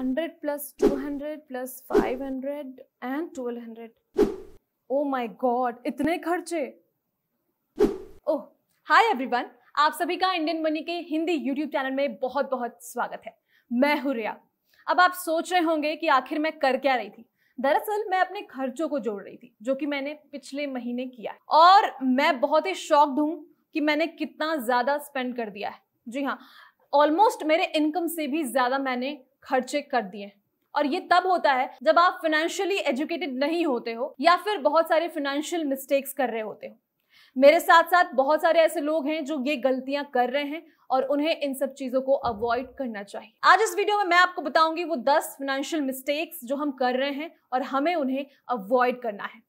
hundred plus two hundred plus five hundred and twelve hundred oh my God इतने खर्चे ओह hi everyone आप सभी का इंडियन मनी के हिंदी यूट्यूब चैनल में बहुत बहुत स्वागत है मैं हूं रिया अब आप सोच रहे होंगे कि आखिर मैं कर क्या रही थी दरअसल मैं अपने खर्चों को जोड़ रही थी जो कि मैंने पिछले महीने किया है और मैं बहुत ही शॉक्ड हूँ कि मैंने कितना ज़्यादा स्पेंड कर दिया है जी हाँ ऑलमोस्ट मेरे इनकम से भी ज़्यादा मैंने खर्चे कर दिए और ये तब होता है जब आप फिनेंशियली एजुकेटेड नहीं होते हो या फिर बहुत सारे फिनेंशियल मिस्टेक्स कर रहे होते हो मेरे साथ साथ बहुत सारे ऐसे लोग हैं जो ये गलतियां कर रहे हैं और उन्हें इन सब चीजों को अवॉइड करना चाहिए आज इस वीडियो में मैं आपको बताऊंगी वो दस फाइनेंशियल मिस्टेक्स जो हम कर रहे हैं और हमें उन्हें अवॉइड करना है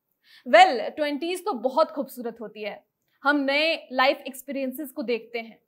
वेल well, ट्वेंटीज तो बहुत खूबसूरत होती है हम नए लाइफ एक्सपीरियंसेस को देखते हैं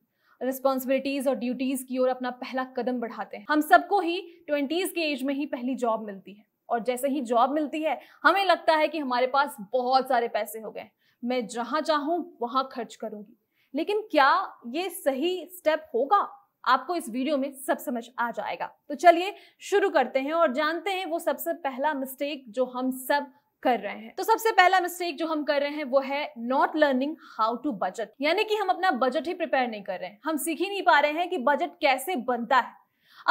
रिस्पॉन्सिबिलिटीज और ड्यूटीज की ओर अपना पहला कदम बढ़ाते हैं हम सबको ही ट्वेंटीज के एज में ही पहली जॉब मिलती है और जैसे ही जॉब मिलती है हमें लगता है कि हमारे पास बहुत सारे पैसे हो गए मैं जहां चाहूं वहां खर्च करूंगी लेकिन क्या ये सही स्टेप होगा आपको इस वीडियो में सब समझ आ जाएगा तो चलिए शुरू करते हैं और जानते हैं वो सबसे पहला मिस्टेक जो हम सब कर रहे हैं तो सबसे पहला मिस्टेक जो हम कर रहे हैं वो है not learning how to budget यानी कि हम अपना बजट ही प्रिपेयर नहीं कर रहे हैं हम सीख ही नहीं पा रहे हैं कि बजट कैसे बनता है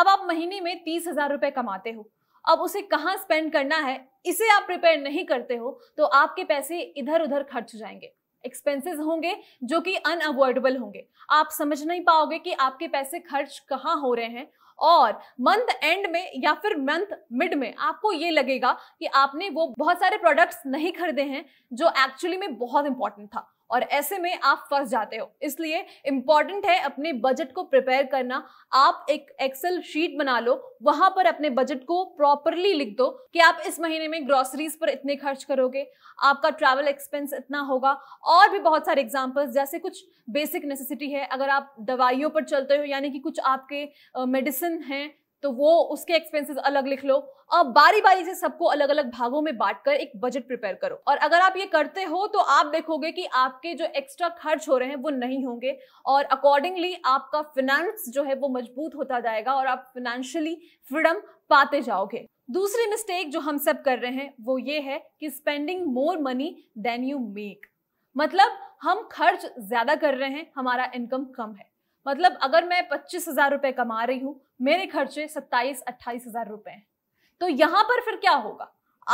अब आप महीने में तीस हजार रुपए कमाते हो अब उसे कहाँ स्पेंड करना है इसे आप प्रिपेयर नहीं करते हो तो आपके पैसे इधर उधर खर्च हो जाएंगे एक्सपेंसेस होंगे जो कि अनअवॉइडेबल होंगे आप समझ नहीं पाओगे कि आपके पैसे खर्च कहाँ हो रहे हैं और मंथ एंड में या फिर मंथ मिड में आपको ये लगेगा कि आपने वो बहुत सारे प्रोडक्ट्स नहीं खरीदे हैं जो एक्चुअली में बहुत इंपॉर्टेंट था और ऐसे में आप फंस जाते हो इसलिए इंपॉर्टेंट है अपने बजट को प्रिपेयर करना आप एक एक्सेल शीट बना लो वहां पर अपने बजट को प्रॉपरली लिख दो कि आप इस महीने में ग्रोसरीज पर इतने खर्च करोगे आपका ट्रैवल एक्सपेंस इतना होगा और भी बहुत सारे एग्जाम्पल्स जैसे कुछ बेसिक नेसेसिटी है अगर आप दवाइयों पर चलते हो यानी कि कुछ आपके मेडिसिन हैं तो वो उसके एक्सपेंसेस अलग लिख लो और बारी बारी से सबको अलग अलग भागों में बांटकर एक बजट प्रिपेयर करो और अगर आप ये करते हो तो आप देखोगे कि आपके जो एक्स्ट्रा खर्च हो रहे हैं वो नहीं होंगे और अकॉर्डिंगली आपका फिनेंस जो है वो मजबूत होता जाएगा और आप फिनेंशियली फ्रीडम पाते जाओगे दूसरी मिस्टेक जो हम सब कर रहे हैं वो ये है कि spending more money than you make मतलब हम खर्च ज्यादा कर रहे हैं हमारा इनकम कम है मतलब अगर मैं पच्चीस हजार रुपए कमा रही हूँ मेरे खर्चे सत्ताईस अट्ठाईस हजार रुपए हैं तो यहां पर फिर क्या होगा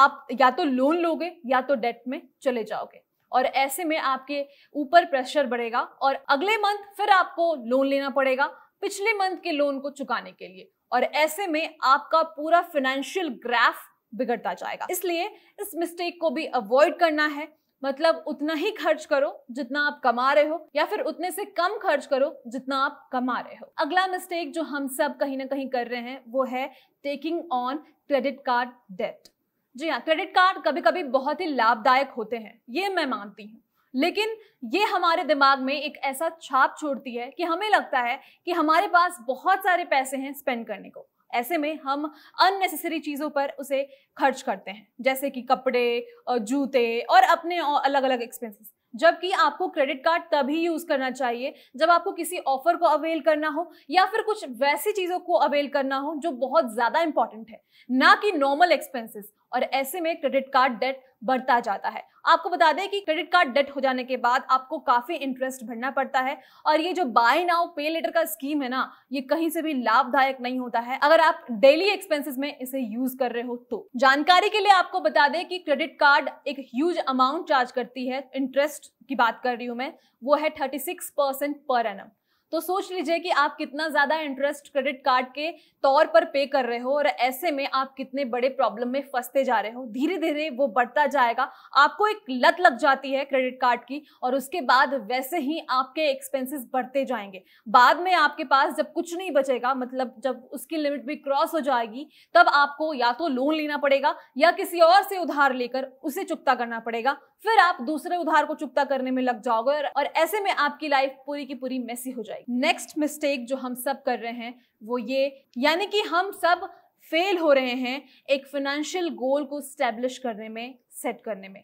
आप या तो लोन लोगे या तो डेट में चले जाओगे और ऐसे में आपके ऊपर प्रेशर बढ़ेगा और अगले मंथ फिर आपको लोन लेना पड़ेगा पिछले मंथ के लोन को चुकाने के लिए और ऐसे में आपका पूरा फिनेंशियल ग्राफ बिगड़ता जाएगा इसलिए इस मिस्टेक को भी अवॉइड करना है मतलब उतना ही खर्च करो जितना आप कमा रहे हो या फिर उतने से कम खर्च करो जितना आप कमा रहे हो अगला मिस्टेक जो हम सब कहीं ना कहीं कर रहे हैं वो है taking on credit card debt जी हाँ क्रेडिट कार्ड कभी कभी बहुत ही लाभदायक होते हैं ये मैं मानती हूँ लेकिन ये हमारे दिमाग में एक ऐसा छाप छोड़ती है कि हमें लगता है कि हमारे पास बहुत सारे पैसे हैं स्पेंड करने को ऐसे में हम अननेसेसरी चीज़ों पर उसे खर्च करते हैं जैसे कि कपड़े जूते और अपने अलग अलग एक्सपेंसेस जबकि आपको क्रेडिट कार्ड तभी यूज़ करना चाहिए जब आपको किसी ऑफर को अवेल करना हो या फिर कुछ वैसी चीज़ों को अवेल करना हो जो बहुत ज़्यादा इंपॉर्टेंट है ना कि नॉर्मल एक्सपेंसेस और ऐसे में क्रेडिट कार्ड डेट बढ़ता जाता है आपको बता दें कि क्रेडिट कार्ड डेट हो जाने के बाद आपको काफ़ी इंटरेस्ट भरना पड़ता है और ये जो बाय नाउ पे लेटर का स्कीम है ना ये कहीं से भी लाभदायक नहीं होता है अगर आप डेली एक्सपेंसेस में इसे यूज कर रहे हो तो जानकारी के लिए आपको बता दें कि क्रेडिट कार्ड एक ह्यूज अमाउंट चार्ज करती है इंटरेस्ट की बात कर रही हूं मैं वो है thirty six percent per annum तो सोच लीजिए कि आप कितना ज़्यादा इंटरेस्ट क्रेडिट कार्ड के तौर पर पे कर रहे हो और ऐसे में आप कितने बड़े प्रॉब्लम में फंसते जा रहे हो धीरे धीरे वो बढ़ता जाएगा आपको एक लत लग जाती है क्रेडिट कार्ड की और उसके बाद वैसे ही आपके एक्सपेंसेस बढ़ते जाएंगे बाद में आपके पास जब कुछ नहीं बचेगा मतलब जब उसकी लिमिट भी क्रॉस हो जाएगी तब आपको या तो लोन लेना पड़ेगा या किसी और से उधार लेकर उसे चुकता करना पड़ेगा फिर आप दूसरे उधार को चुकता करने में लग जाओगे और ऐसे में आपकी लाइफ पूरी की पूरी मैसी हो जाएगी नेक्स्ट मिस्टेक जो हम सब कर रहे हैं वो ये यानी कि हम सब फेल हो रहे हैं एक फिनेंशियल गोल को स्टैब्लिश करने में सेट करने में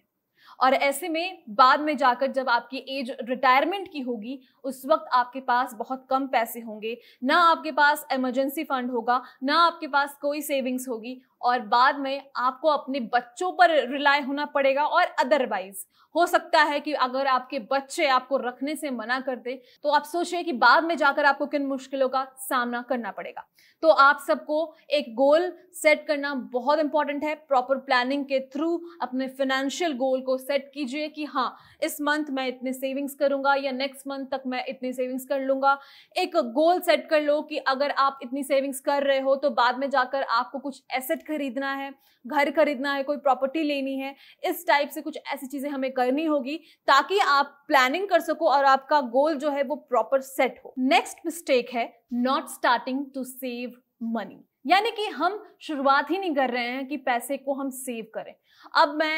और ऐसे में बाद में जाकर जब आपकी एज रिटायरमेंट की होगी उस वक्त आपके पास बहुत कम पैसे होंगे ना आपके पास इमरजेंसी फंड होगा ना आपके पास कोई सेविंग्स होगी और बाद में आपको अपने बच्चों पर रिलाय होना पड़ेगा और अदरवाइज हो सकता है कि अगर आपके बच्चे आपको रखने से मना कर दे तो आप सोचिए कि बाद में जाकर आपको किन मुश्किलों का सामना करना पड़ेगा तो आप सबको एक गोल सेट करना बहुत इंपॉर्टेंट है प्रॉपर प्लानिंग के थ्रू अपने फिनेंशियल गोल को सेट कीजिए कि हाँ इस मंथ मैं इतने सेविंग्स करूंगा या नेक्स्ट मंथ तक मैं इतनी सेविंग्स कर लूंगा एक गोल सेट कर लो कि अगर आप इतनी सेविंग्स कर रहे हो तो बाद में जाकर आपको कुछ एसेट खरीदना है घर खरीदना है कोई प्रॉपर्टी लेनी है इस टाइप से कुछ ऐसी चीज़ें हमें करनी होगी ताकि आप प्लानिंग कर सको और आपका गोल जो है वो प्रॉपर सेट हो नेक्स्ट मिस्टेक है not starting to save money यानी कि हम शुरुआत ही नहीं कर रहे हैं कि पैसे को हम सेव करें अब मैं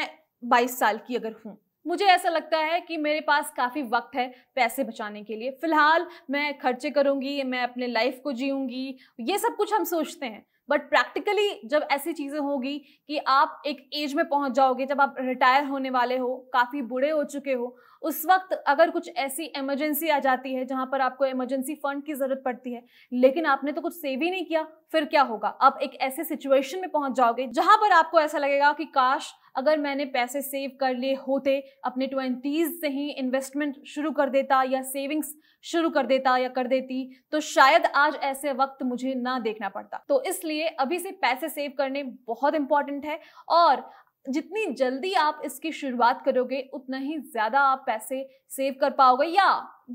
22 साल की अगर हूं मुझे ऐसा लगता है कि मेरे पास काफ़ी वक्त है पैसे बचाने के लिए फ़िलहाल मैं खर्चे करूंगी मैं अपने लाइफ को जीऊंगी ये सब कुछ हम सोचते हैं बट प्रैक्टिकली जब ऐसी चीज़ें होगी कि आप एक एज में पहुंच जाओगे जब आप रिटायर होने वाले हो काफ़ी बूढ़े हो चुके हो उस वक्त अगर कुछ ऐसी इमरजेंसी आ जाती है जहां पर आपको इमरजेंसी फंड की ज़रूरत पड़ती है लेकिन आपने तो कुछ सेव ही नहीं किया फिर क्या होगा आप एक ऐसे सिचुएशन में पहुंच जाओगे जहां पर आपको ऐसा लगेगा कि काश अगर मैंने पैसे सेव कर लिए होते अपने ट्वेंटीज़ से ही इन्वेस्टमेंट शुरू कर देता या सेविंग्स शुरू कर देता या कर देती तो शायद आज ऐसे वक्त मुझे ना देखना पड़ता तो इसलिए अभी से पैसे सेव करने बहुत इंपॉर्टेंट है और जितनी जल्दी आप इसकी शुरुआत करोगे उतना ही ज़्यादा आप पैसे सेव कर पाओगे या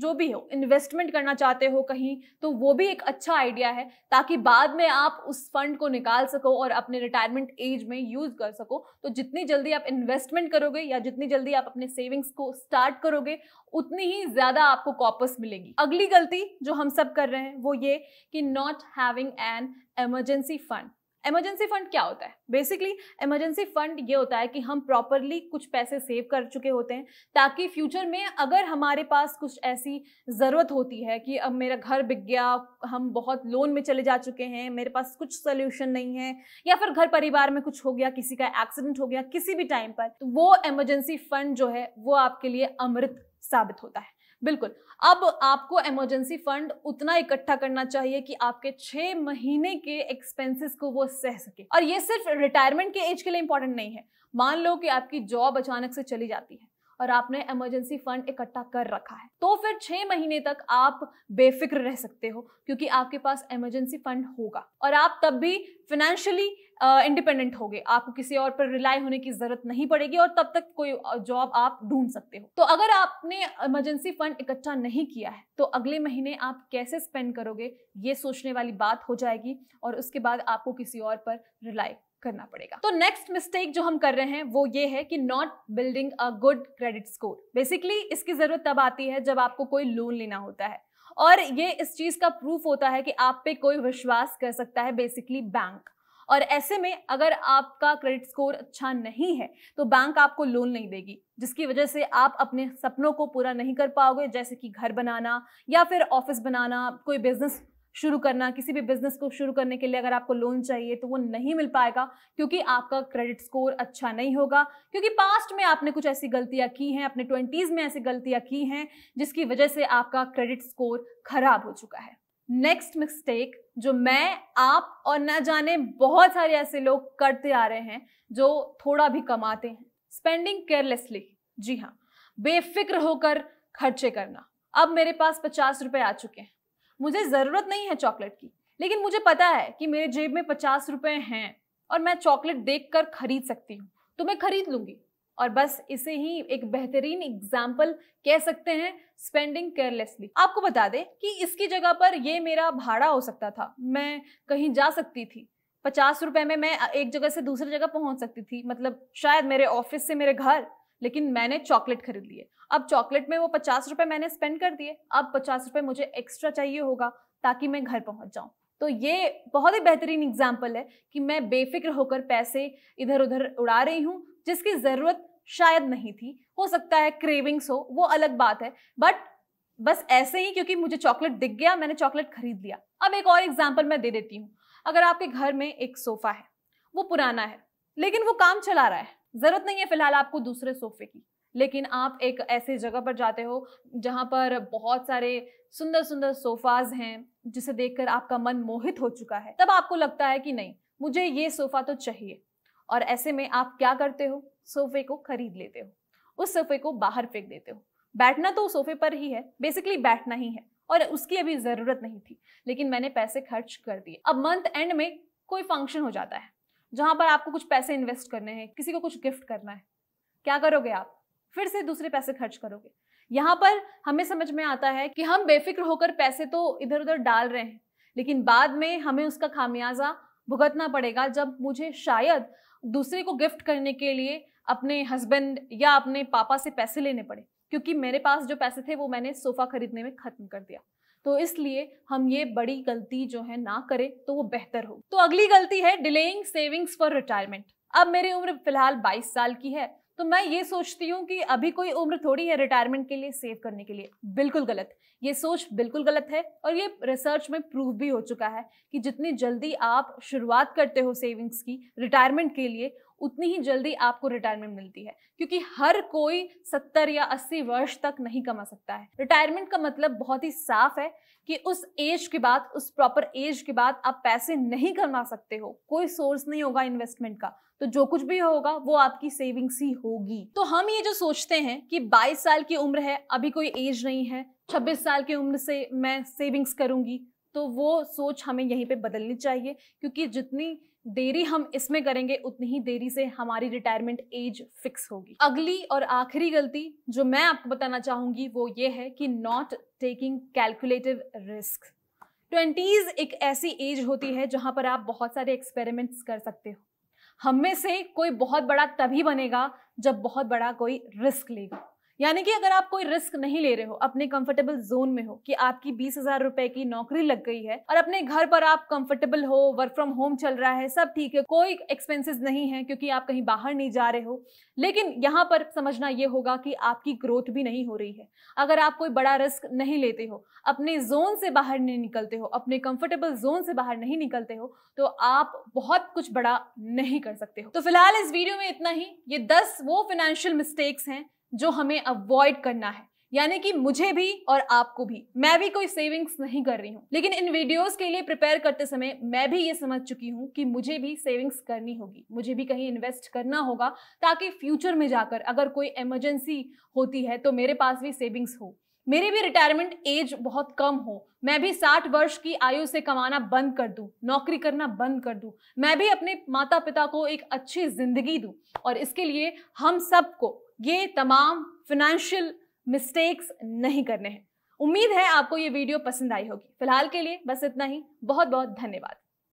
जो भी हो इन्वेस्टमेंट करना चाहते हो कहीं तो वो भी एक अच्छा आइडिया है ताकि बाद में आप उस फंड को निकाल सको और अपने रिटायरमेंट एज में यूज़ कर सको तो जितनी जल्दी आप इन्वेस्टमेंट करोगे या जितनी जल्दी आप अपने सेविंग्स को स्टार्ट करोगे उतनी ही ज़्यादा आपको कॉपस मिलेगी अगली गलती जो हम सब कर रहे हैं वो ये कि not having an emergency fund emergency fund क्या होता है बेसिकली इमरजेंसी फंड ये होता है कि हम प्रॉपरली कुछ पैसे सेव कर चुके होते हैं ताकि फ्यूचर में अगर हमारे पास कुछ ऐसी ज़रूरत होती है कि अब मेरा घर बिक गया हम बहुत लोन में चले जा चुके हैं मेरे पास कुछ सोल्यूशन नहीं है या फिर घर परिवार में कुछ हो गया किसी का एक्सीडेंट हो गया किसी भी टाइम पर तो वो इमरजेंसी फंड जो है वो आपके लिए अमृत साबित होता है बिल्कुल अब आपको इमरजेंसी फंड उतना इकट्ठा करना चाहिए कि आपके छह महीने के एक्सपेंसेस को वो सह सके और ये सिर्फ रिटायरमेंट के एज के लिए इंपॉर्टेंट नहीं है मान लो कि आपकी जॉब अचानक से चली जाती है और आपने इमरजेंसी फंड इकट्ठा कर रखा है तो फिर छह महीने तक आप बेफिक्र रह सकते हो क्योंकि आपके पास इमरजेंसी फंड होगा और आप तब भी फिनेंशियली इंडिपेंडेंट हो गए आपको किसी और पर रिलाई होने की जरूरत नहीं पड़ेगी और तब तक कोई जॉब आप ढूंढ सकते हो तो अगर आपने इमरजेंसी फंड इकट्ठा नहीं किया है तो अगले महीने आप कैसे स्पेंड करोगे ये सोचने वाली बात हो जाएगी और उसके बाद आपको किसी और पर रिलाई करना पड़ेगा तो नेक्स्ट मिस्टेक जो हम कर रहे हैं वो ये है कि not building a good credit score basically इसकी जरूरत तब आती है जब आपको कोई लोन लेना होता है और ये इस चीज का प्रूफ होता है कि आप पे कोई विश्वास कर सकता है बेसिकली बैंक और ऐसे में अगर आपका क्रेडिट स्कोर अच्छा नहीं है तो बैंक आपको लोन नहीं देगी जिसकी वजह से आप अपने सपनों को पूरा नहीं कर पाओगे जैसे कि घर बनाना या फिर ऑफिस बनाना कोई बिजनेस शुरू करना किसी भी बिजनेस को शुरू करने के लिए अगर आपको लोन चाहिए तो वो नहीं मिल पाएगा क्योंकि आपका क्रेडिट स्कोर अच्छा नहीं होगा क्योंकि पास्ट में आपने कुछ ऐसी गलतियां की हैं अपने ट्वेंटीज़ में ऐसी गलतियां की हैं जिसकी वजह से आपका क्रेडिट स्कोर खराब हो चुका है नेक्स्ट मिस्टेक जो मैं आप और न जाने बहुत सारे ऐसे लोग करते आ रहे हैं जो थोड़ा भी कमाते हैं स्पेंडिंग केयरलेसली जी हाँ बेफिक्र होकर खर्चे करना अब मेरे पास पचास रुपए आ चुके हैं मुझे ज़रूरत नहीं है चॉकलेट की लेकिन मुझे पता है कि मेरे जेब में पचास रुपये हैं और मैं चॉकलेट देख कर खरीद सकती हूँ तो मैं खरीद लूँगी और बस इसे ही एक बेहतरीन एग्जाम्पल कह सकते हैं स्पेंडिंग केयरलेसली आपको बता दें कि इसकी जगह पर ये मेरा भाड़ा हो सकता था मैं कहीं जा सकती थी पचास रुपए में मैं एक जगह से दूसरी जगह पहुंच सकती थी मतलब शायद मेरे ऑफिस से मेरे घर लेकिन मैंने चॉकलेट खरीद लिए अब चॉकलेट में वो पचास रुपए मैंने स्पेंड कर दिए अब पचास रुपए मुझे एक्स्ट्रा चाहिए होगा ताकि मैं घर पहुंच जाऊं तो ये बहुत ही बेहतरीन एग्जाम्पल है कि मैं बेफिक्र होकर पैसे इधर उधर उड़ा रही हूँ जिसकी ज़रूरत शायद नहीं थी हो सकता है क्रेविंग्स हो वो अलग बात है बट बस ऐसे ही क्योंकि मुझे चॉकलेट दिख गया मैंने चॉकलेट खरीद लिया अब एक और एग्जाम्पल मैं दे देती हूँ अगर आपके घर में एक सोफ़ा है वो पुराना है लेकिन वो काम चला रहा है जरूरत नहीं है फिलहाल आपको दूसरे सोफे की लेकिन आप एक ऐसे जगह पर जाते हो जहाँ पर बहुत सारे सुंदर सुंदर सोफाज हैं जिसे देखकर आपका मन मोहित हो चुका है तब आपको लगता है कि नहीं मुझे ये सोफा तो चाहिए और ऐसे में आप क्या करते हो सोफे को खरीद लेते हो उस सोफे को बाहर फेंक देते हो बैठना तो सोफे पर ही है बेसिकली बैठना ही है और उसकी अभी जरूरत नहीं थी लेकिन मैंने पैसे खर्च कर दिए अब मंथ एंड में कोई फंक्शन हो जाता है जहाँ पर आपको कुछ पैसे इन्वेस्ट करने हैं किसी को कुछ गिफ्ट करना है क्या करोगे आप फिर से दूसरे पैसे खर्च करोगे यहाँ पर हमें समझ में आता है कि हम बेफिक्र होकर पैसे तो इधर उधर डाल रहे हैं लेकिन बाद में हमें उसका खामियाजा भुगतना पड़ेगा जब मुझे शायद दूसरे को गिफ्ट करने के लिए अपने हस्बैंड या अपने पापा से पैसे लेने पड़े क्योंकि मेरे पास जो पैसे थे वो मैंने सोफ़ा खरीदने में ख़त्म कर दिया तो इसलिए हम ये बड़ी गलती जो है ना करें तो वो बेहतर हो तो अगली गलती है डिलेइंग सेविंग्स फॉर रिटायरमेंट अब मेरी उम्र फिलहाल 22 साल की है तो मैं ये सोचती हूँ कि अभी कोई उम्र थोड़ी है रिटायरमेंट के लिए सेव करने के लिए बिल्कुल गलत ये सोच बिल्कुल गलत है और ये रिसर्च में प्रूव भी हो चुका है कि जितनी जल्दी आप शुरुआत करते हो सेविंग्स की रिटायरमेंट के लिए उतनी ही जल्दी आपको रिटायरमेंट मिलती है क्योंकि हर कोई सत्तर या अस्सी वर्ष तक नहीं कमा सकता है रिटायरमेंट का मतलब बहुत ही साफ है कि उस एज के बाद उस प्रॉपर एज के बाद आप पैसे नहीं कमा सकते हो कोई सोर्स नहीं होगा इन्वेस्टमेंट का तो जो कुछ भी होगा वो आपकी सेविंग्स ही होगी तो हम ये जो सोचते हैं कि 22 साल की उम्र है अभी कोई एज नहीं है छब्बीस साल की उम्र से मैं सेविंग्स करूँगी तो वो सोच हमें यहीं पे बदलनी चाहिए क्योंकि जितनी देरी हम इसमें करेंगे उतनी ही देरी से हमारी रिटायरमेंट एज फिक्स होगी अगली और आखिरी गलती जो मैं आपको बताना चाहूंगी वो ये है कि not taking calculative risk twenties एक ऐसी एज होती है जहां पर आप बहुत सारे एक्सपेरिमेंट्स कर सकते हो हम में से कोई बहुत बड़ा तभी बनेगा जब बहुत बड़ा कोई रिस्क लेगा यानी कि अगर आप कोई रिस्क नहीं ले रहे हो अपने कंफर्टेबल जोन में हो कि आपकी बीस हजार रुपए की नौकरी लग गई है और अपने घर पर आप कंफर्टेबल हो वर्क फ्रॉम होम चल रहा है सब ठीक है कोई एक्सपेंसेस नहीं है क्योंकि आप कहीं बाहर नहीं जा रहे हो लेकिन यहाँ पर समझना ये होगा कि आपकी ग्रोथ भी नहीं हो रही है अगर आप कोई बड़ा रिस्क नहीं लेते हो अपने जोन से बाहर नहीं निकलते हो अपने कंफर्टेबल जोन से बाहर नहीं निकलते हो तो आप बहुत कुछ बड़ा नहीं कर सकते हो तो फिलहाल इस वीडियो में इतना ही ये दस वो फाइनेंशियल मिस्टेक्स हैं जो हमें अवॉइड करना है यानी कि मुझे भी और आपको भी मैं भी कोई सेविंग्स नहीं कर रही हूँ लेकिन इन वीडियोस के लिए प्रिपेयर करते समय मैं भी ये समझ चुकी हूँ कि मुझे भी सेविंग्स करनी होगी मुझे भी कहीं इन्वेस्ट करना होगा ताकि फ्यूचर में जाकर अगर कोई इमरजेंसी होती है तो मेरे पास भी सेविंग्स हो मेरी भी रिटायरमेंट एज बहुत कम हो मैं भी साठ वर्ष की आयु से कमाना बंद कर दूं नौकरी करना बंद कर दूं मैं भी अपने माता पिता को एक अच्छी जिंदगी दूं और इसके लिए हम सबको ये तमाम फिनेंशियल मिस्टेक्स नहीं करने हैं उम्मीद है आपको ये वीडियो पसंद आई होगी फिलहाल के लिए बस इतना ही बहुत बहुत धन्यवाद